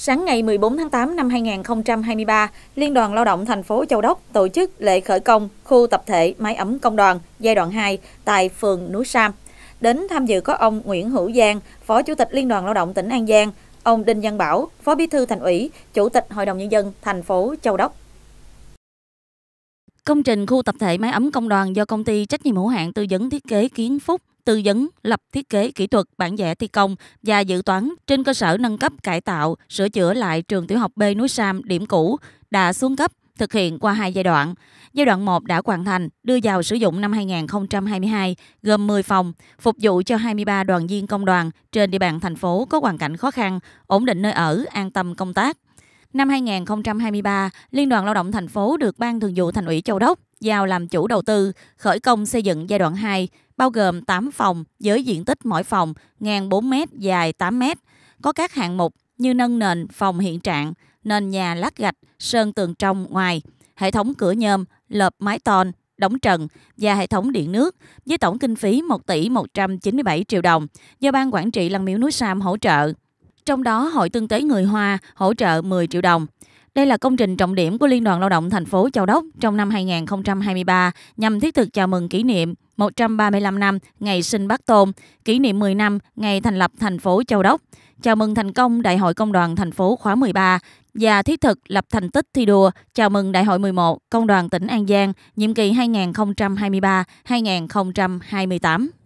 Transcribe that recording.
Sáng ngày 14 tháng 8 năm 2023, Liên đoàn Lao động thành phố Châu Đốc tổ chức lễ khởi công khu tập thể máy ấm công đoàn giai đoạn 2 tại phường Núi Sam. Đến tham dự có ông Nguyễn Hữu Giang, Phó Chủ tịch Liên đoàn Lao động tỉnh An Giang, ông Đinh Văn Bảo, Phó Bí thư Thành ủy, Chủ tịch Hội đồng nhân dân thành phố Châu Đốc. Công trình khu tập thể máy ấm công đoàn do công ty trách nhiệm hữu hạn tư vấn thiết kế Kiến Phúc tư vấn, lập thiết kế kỹ thuật, bản vẽ thi công và dự toán trên cơ sở nâng cấp cải tạo, sửa chữa lại trường tiểu học B núi Sam điểm cũ đã xuống cấp thực hiện qua hai giai đoạn. Giai đoạn 1 đã hoàn thành, đưa vào sử dụng năm 2022, gồm 10 phòng, phục vụ cho 23 đoàn viên công đoàn trên địa bàn thành phố có hoàn cảnh khó khăn, ổn định nơi ở, an tâm công tác. Năm 2023, Liên đoàn Lao động thành phố được Ban Thường vụ Thành ủy Châu Đốc giao làm chủ đầu tư, khởi công xây dựng giai đoạn 2, bao gồm 8 phòng với diện tích mỗi phòng 1.4m dài 8m, có các hạng mục như nâng nền phòng hiện trạng, nền nhà lát gạch, sơn tường trong ngoài, hệ thống cửa nhôm, lợp mái tôn, đóng trần và hệ thống điện nước với tổng kinh phí 1 tỷ 197 triệu đồng do Ban Quản trị Lăng Miếu Núi Sam hỗ trợ. Trong đó, Hội Tương tế Người Hoa hỗ trợ 10 triệu đồng. Đây là công trình trọng điểm của Liên đoàn Lao động thành phố Châu Đốc trong năm 2023 nhằm thiết thực chào mừng kỷ niệm 135 năm ngày sinh Bác Tôn, kỷ niệm 10 năm ngày thành lập thành phố Châu Đốc, chào mừng thành công Đại hội Công đoàn thành phố khóa 13 và thiết thực lập thành tích thi đua chào mừng Đại hội 11 Công đoàn tỉnh An Giang nhiệm kỳ 2023-2028.